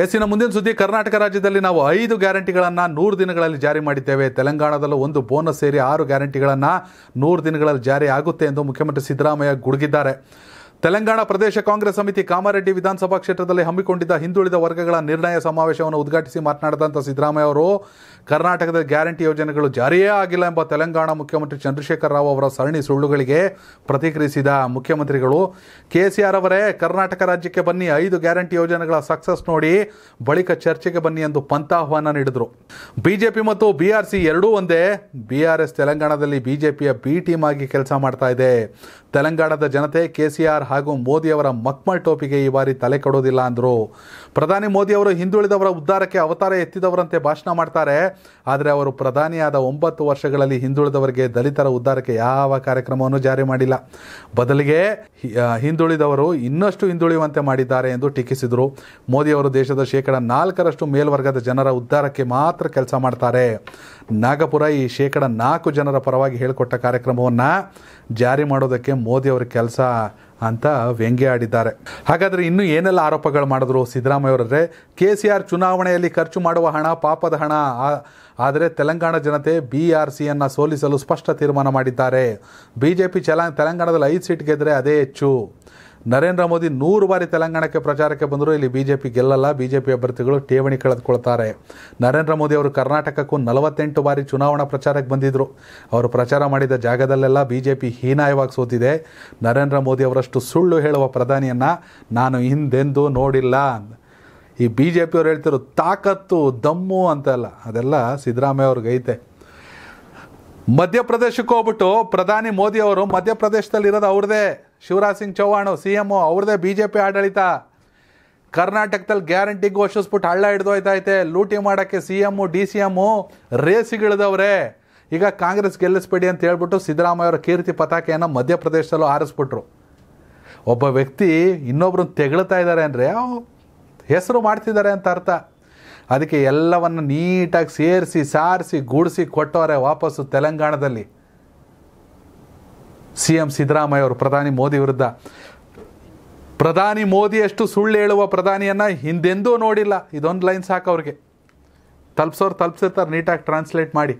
S ಇನ್ನು ಮುಂದಿನ ಸುದ್ದಿ ಕರ್ನಾಟಕ ರಾಜ್ಯದಲ್ಲಿ ನಾವು ಐದು ಗ್ಯಾರಂಟಿಗಳನ್ನು ನೂರು ದಿನಗಳಲ್ಲಿ ಜಾರಿ ಮಾಡಿದ್ದೇವೆ ತೆಲಂಗಾಣದಲ್ಲೂ ಒಂದು ಬೋನಸ್ ಸೇರಿ ಆರು ಗ್ಯಾರಂಟಿಗಳನ್ನು ನೂರು ದಿನಗಳಲ್ಲಿ ಜಾರಿ ಆಗುತ್ತೆ ಎಂದು ಮುಖ್ಯಮಂತ್ರಿ ಸಿದ್ದರಾಮಯ್ಯ ಗುಡುಗಿದ್ದಾರೆ ತೆಲಂಗಾಣ ಪ್ರದೇಶ ಕಾಂಗ್ರೆಸ್ ಸಮಿತಿ ಕಾಮಾರೆಡ್ಡಿ ವಿಧಾನಸಭಾ ಕ್ಷೇತ್ರದಲ್ಲಿ ಹಮ್ಮಿಕೊಂಡಿದ್ದ ಹಿಂದುಳಿದ ವರ್ಗಗಳ ನಿರ್ಣಯ ಸಮಾವೇಶವನ್ನು ಉದ್ಘಾಟಿಸಿ ಮಾತನಾಡಿದಂಥ ಸಿದ್ದರಾಮಯ್ಯ ಅವರು ಕರ್ನಾಟಕದ ಗ್ಯಾರಂಟಿ ಯೋಜನೆಗಳು ಜಾರಿಯೇ ಆಗಿಲ್ಲ ಎಂಬ ತೆಲಂಗಾಣ ಮುಖ್ಯಮಂತ್ರಿ ಚಂದ್ರಶೇಖರ್ ರಾವ್ ಅವರ ಸರಣಿ ಸುಳ್ಳುಗಳಿಗೆ ಪ್ರತಿಕ್ರಿಯಿಸಿದ ಮುಖ್ಯಮಂತ್ರಿಗಳು ಕೆ ಅವರೇ ಕರ್ನಾಟಕ ರಾಜ್ಯಕ್ಕೆ ಬನ್ನಿ ಐದು ಗ್ಯಾರಂಟಿ ಯೋಜನೆಗಳ ಸಕ್ಸಸ್ ನೋಡಿ ಬಳಿಕ ಚರ್ಚೆಗೆ ಬನ್ನಿ ಎಂದು ಪಂಥಾಹ್ವಾನ ನೀಡಿದರು ಬಿಜೆಪಿ ಮತ್ತು ಬಿಆರ್ಸಿ ಎರಡೂ ಒಂದೇ ಬಿಆರ್ಎಸ್ ತೆಲಂಗಾಣದಲ್ಲಿ ಬಿಜೆಪಿಯ ಬಿ ಟೀಮ್ ಆಗಿ ಕೆಲಸ ಮಾಡ್ತಾ ಇದೆ ತೆಲಂಗಾಣದ ಜನತೆ ಕೆಸಿಆರ್ ಹಾಗೂ ಮೋದಿಯವರ ಮಕ್ಮಲ್ ಟೋಪಿಗೆ ಈ ಬಾರಿ ತಲೆ ಕೊಡೋದಿಲ್ಲ ಅಂದರು ಪ್ರಧಾನಿ ಮೋದಿಯವರು ಹಿಂದುಳಿದವರ ಉದ್ಧಾರಕ್ಕೆ ಅವತಾರ ಎತ್ತಿದವರಂತೆ ಭಾಷಣ ಮಾಡ್ತಾರೆ ಆದರೆ ಅವರು ಪ್ರಧಾನಿಯಾದ ಒಂಬತ್ತು ವರ್ಷಗಳಲ್ಲಿ ಹಿಂದುಳಿದವರಿಗೆ ದಲಿತರ ಉದ್ಧಾರಕ್ಕೆ ಯಾವ ಕಾರ್ಯಕ್ರಮವನ್ನು ಜಾರಿ ಮಾಡಿಲ್ಲ ಬದಲಿಗೆ ಹಿಂದುಳಿದವರು ಇನ್ನಷ್ಟು ಹಿಂದುಳಿಯುವಂತೆ ಮಾಡಿದ್ದಾರೆ ಎಂದು ಟೀಕಿಸಿದರು ಮೋದಿಯವರು ದೇಶದ ಶೇಕಡ ನಾಲ್ಕರಷ್ಟು ಮೇಲ್ವರ್ಗದ ಜನರ ಉದ್ಧಾರಕ್ಕೆ ಮಾತ್ರ ಕೆಲಸ ಮಾಡ್ತಾರೆ ನಾಗಪುರ ಈ ಶೇಕಡ ನಾಲ್ಕು ಜನರ ಪರವಾಗಿ ಹೇಳಿಕೊಟ್ಟ ಕಾರ್ಯಕ್ರಮವನ್ನು ಜಾರಿ ಮಾಡೋದಕ್ಕೆ ಮೋದಿಯವರ ಕೆಲಸ ಅಂತ ವ್ಯಂಗ್ಯ ಆಡಿದ್ದಾರೆ ಹಾಗಾದರೆ ಇನ್ನು ಏನೆಲ್ಲ ಆರೋಪಗಳು ಮಾಡಿದ್ರು ಸಿದ್ದರಾಮಯ್ಯವರೇ ಕೆ ಸಿ ಆರ್ ಚುನಾವಣೆಯಲ್ಲಿ ಖರ್ಚು ಮಾಡುವ ಹಣ ಪಾಪದ ಹಣ ಆದರೆ ತೆಲಂಗಾಣ ಜನತೆ ಬಿ ಆರ್ ಸಿಯನ್ನು ಸೋಲಿಸಲು ಸ್ಪಷ್ಟ ತೀರ್ಮಾನ ಮಾಡಿದ್ದಾರೆ ಬಿ ಜೆ ಪಿ ಚಲ ತೆಲಂಗಾಣದಲ್ಲಿ ಐದು ಸೀಟ್ ಗೆದ್ದರೆ ಅದೇ ಹೆಚ್ಚು ನರೇಂದ್ರ ಮೋದಿ ನೂರು ಬಾರಿ ತೆಲಂಗಾಣಕ್ಕೆ ಪ್ರಚಾರಕ್ಕೆ ಬಂದರೂ ಇಲ್ಲಿ ಬಿ ಜೆ ಪಿ ಗೆಲ್ಲಲ್ಲ ಬಿ ಜೆ ಪಿ ಅಭ್ಯರ್ಥಿಗಳು ಠೇವಣಿ ಕಳೆದುಕೊಳ್ತಾರೆ ನರೇಂದ್ರ ಮೋದಿ ಅವರು ಕರ್ನಾಟಕಕ್ಕೂ ನಲವತ್ತೆಂಟು ಬಾರಿ ಚುನಾವಣಾ ಪ್ರಚಾರಕ್ಕೆ ಬಂದಿದ್ದರು ಅವರು ಪ್ರಚಾರ ಮಾಡಿದ ಜಾಗದಲ್ಲೆಲ್ಲ ಬಿ ಜೆ ಪಿ ಹೀನಾಯವಾಗಿ ಸೋತಿದೆ ನರೇಂದ್ರ ಮೋದಿ ಅವರಷ್ಟು ಸುಳ್ಳು ಹೇಳುವ ಪ್ರಧಾನಿಯನ್ನು ನಾನು ಹಿಂದೆಂದೂ ನೋಡಿಲ್ಲ ಈ ಬಿ ಜೆ ಪಿಯವ್ರು ಹೇಳ್ತಿರು ತಾಕತ್ತು ದಮ್ಮು ಅಂತೆಲ್ಲ ಅದೆಲ್ಲ ಸಿದ್ದರಾಮಯ್ಯ ಅವ್ರಿಗೈತೆ ಮಧ್ಯಪ್ರದೇಶಕ್ಕೆ ಹೋಗ್ಬಿಟ್ಟು ಪ್ರಧಾನಿ ಮೋದಿ ಅವರು ಮಧ್ಯಪ್ರದೇಶದಲ್ಲಿ ಇರೋದು ಅವ್ರದೇ ಶಿವರಾಜ್ ಸಿಂಗ್ ಚೌಹಾಣ್ ಸಿ ಎಮ್ ಅವ್ರದೇ ಬಿ ಜೆ ಪಿ ಆಡಳಿತ ಕರ್ನಾಟಕದಲ್ಲಿ ಗ್ಯಾರಂಟಿ ಘೋಷಿಸ್ಬಿಟ್ಟು ಹಳ್ಳ ಹಿಡ್ದೋಯ್ತೈತೆ ಲೂಟಿ ಮಾಡೋಕ್ಕೆ C M D C M ರೇಸಿಗಿಳಿದವ್ರೆ ಈಗ ಕಾಂಗ್ರೆಸ್ ಗೆಲ್ಲಿಸ್ಬೇಡಿ ಅಂತ ಹೇಳ್ಬಿಟ್ಟು ಸಿದ್ದರಾಮಯ್ಯವರ ಕೀರ್ತಿ ಪತಾಕೆಯನ್ನು ಮಧ್ಯಪ್ರದೇಶದಲ್ಲೂ ಆರಿಸ್ಬಿಟ್ರು ಒಬ್ಬ ವ್ಯಕ್ತಿ ಇನ್ನೊಬ್ರು ತೆಗಳ್ತಾ ಇದ್ದಾರೆ ಅಂದರೆ ಹೆಸರು ಮಾಡ್ತಿದ್ದಾರೆ ಅಂತ ಅರ್ಥ ಅದಕ್ಕೆ ಎಲ್ಲವನ್ನು ನೀಟಾಗಿ ಸೇರಿಸಿ ಸಾರಿಸಿ ಗೂಡಿಸಿ ಕೊಟ್ಟವರೆ ವಾಪಸ್ಸು ತೆಲಂಗಾಣದಲ್ಲಿ ಸಿ ಎಂ ಸಿದ್ದರಾಮಯ್ಯ ಅವರು ಪ್ರಧಾನಿ ಮೋದಿ ವಿರುದ್ಧ ಪ್ರಧಾನಿ ಮೋದಿಯಷ್ಟು ಸುಳ್ಳು ಹೇಳುವ ಪ್ರಧಾನಿಯನ್ನು ಹಿಂದೆಂದೂ ನೋಡಿಲ್ಲ ಇದೊಂದು ಲೈನ್ ಸಾಕು ಅವ್ರಿಗೆ ತಲುಪ್ಸೋರು ತಲುಪ್ಸಿರ್ತಾರೆ ನೀಟಾಗಿ ಟ್ರಾನ್ಸ್ಲೇಟ್ ಮಾಡಿ